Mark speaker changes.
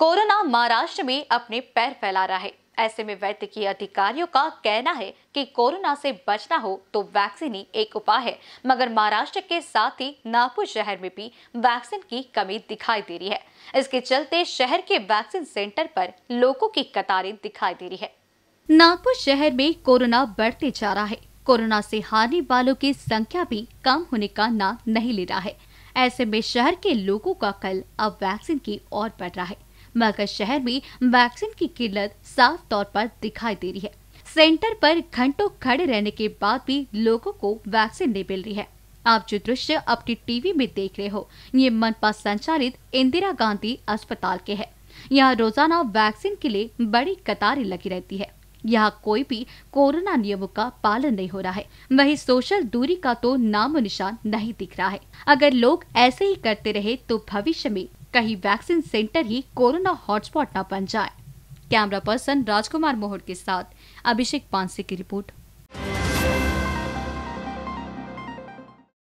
Speaker 1: corona Maharashtra में अपने पैर फैला रहा है ऐसे में वैद्यकीय अधिकारियों का कहना है कि कोरोना से बचना हो तो वैक्सीन ही एक उपाय है मगर महाराष्ट्र के साथ ही नागपुर शहर में भी वैक्सीन की कमी दिखाई दे रही है इसके चलते शहर के वैक्सीन सेंटर पर लोगों की कतारें दिखाई दे रही है नागपुर शहर में कोरोना बढ़ते जा रहा है कोरोना से हारने वालों की संख्या भी कम होने का नाम नहीं ले रहा है ऐसे में शहर के लोगों का कल अब वैक्सीन की ओर बढ़ रहा है मगर शहर में वैक्सीन की किल्लत साफ तौर पर दिखाई दे रही है सेंटर पर घंटों खड़े रहने के बाद भी लोगों को वैक्सीन नहीं मिल रही है आप जो दृश्य अपनी टीवी में देख रहे हो ये मनपा संचालित इंदिरा गांधी अस्पताल के है यहाँ रोजाना वैक्सीन के लिए बड़ी कतारें लगी रहती है यहाँ कोई भी कोरोना नियमों का पालन नहीं हो रहा है वही सोशल दूरी का तो नामो निशान नहीं दिख रहा है अगर लोग ऐसे ही करते रहे तो भविष्य में कहीं वैक्सीन सेंटर ही कोरोना हॉटस्पॉट न बन जाए कैमरा पर्सन राजकुमार मोहड़ के साथ अभिषेक पांसे की रिपोर्ट